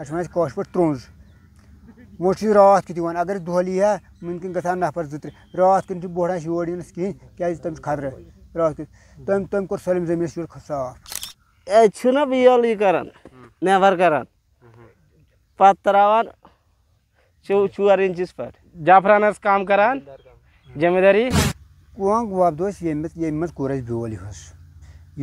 तथा वह कश पे त्रोज वो रात कित अगर दोहल यी मुमकिन गह नफर जो त्रे रात कन बोड़ा योर यस कहें क्या तम खतरे रात तम तम कौर सलम जमीन योर साफ ना बेल यह कर नवर कर पे चोर इंचस पे कम कर जमींदारी कोंग वपद ये मे मे कोर बोल यह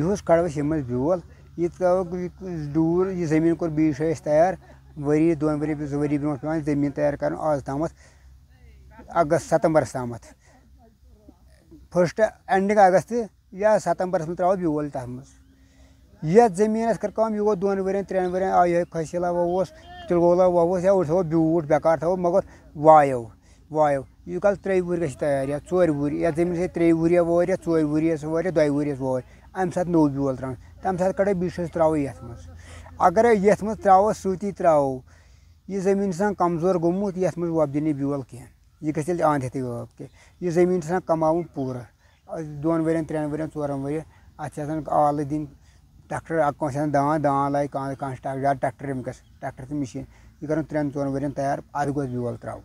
यह कड़ो ये बोल यह तव डूर यह जमीन कोर बीज तैयार वरी दोन वरी जो पे जमीन तैयार कर आज तम अगस्त सतंबरस तम फर्स्ट एंडिंग अगस्त या सतंबरस मं त्रो ब्योल तथ मे ये जमीन कर कम यह दोन वर त्रेन वर आई ये खसिला वोस तिलगोला वोस या उठो बूट बेकार थो मगर वायो वायो यह कल त्रे वह गैर या ओर वह या जमीन त्रे वह वो या ओर वह वो दि वह वो अम सा नो बिल त्रा तम सा कड़े बीस त्रो ये अगर ये त्रो सी त्रो यह जमीन से कमजोर गुमुत ये वोपदी बिल कह यह गे अंद हेब कह यह जमीन से कमा पूरे दोन वर् त्रेन वर्य ओरन वर्य अच्छा आल दिन ट्रैक्टर कौन दान दान लाई कह ट्रैक्टर ट्रैक्टर तो मशीन यह करें त्रेन ओन वर्य तैयार अद गोस बिल त्रा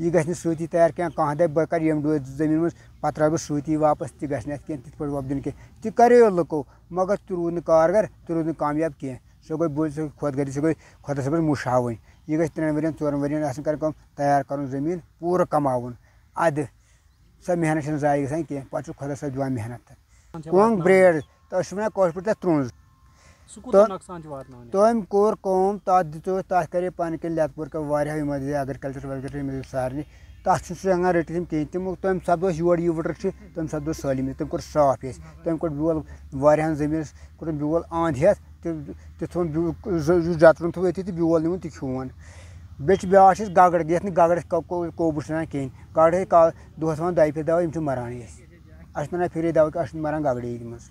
यह गि सूती तैयार क्या कह दप कर जमीन मज पे त्रा सूती वापस तह गि कह तिथ पे वपदन कह तह करो लुको मगर तू रूद कारगर तह रूद कामयाब कह सो गई बुझ खुद गरी सो गई खुद सब मुशाव यह गि त्रेन वन ओर वन कर तैयार कर जमीन पूरा कम अद सो मेहनत जाय ग कह पे खुद सब दिवान मेहनत कोंग ब्रेड तो वह पे तथा त्रुज तो नुकसान तम कोर कम तथ दितो तथ करे पान के लेत पोर का मदद एग्रीकल्चर वगैरह मदद सारे तथ सह हाँ रटि कहें तमो तम सपद योर यह वटर तम सपद सालिम तम कोर साफ ये तम कोर बिल वाहन जमीन कोर बिल आंद हेथ तुम जतन थो ये बिल नुन तह बेच ब्या गगड़ ये गगड़ कोबू कहें गगड़ दहस दाई फिर दवा यम मरान अस ना फिर दवा अस मरान गगड़े मज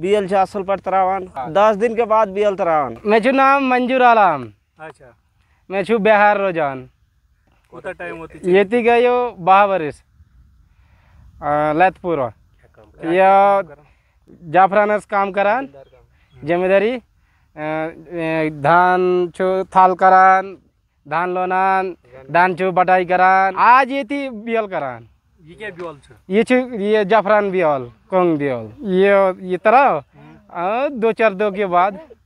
बियल जासल पर तरावन हाँ। दस दिन के बाद बियल तरावन मैं छू नाम मंजूर आलम अच्छा मैं छू बिहार रोजान कितना टाइम होती ये थी गयो बारह बरिस लतपुर या जाफरानस काम करान हाँ। जमींदारी धान छू थाल करान धान लोनान धान छू बटाई करान आज ये थी बियल करान ये क्या ये जाफरान बियोल कंग बियोल ये ये तरह दो चार दो के बाद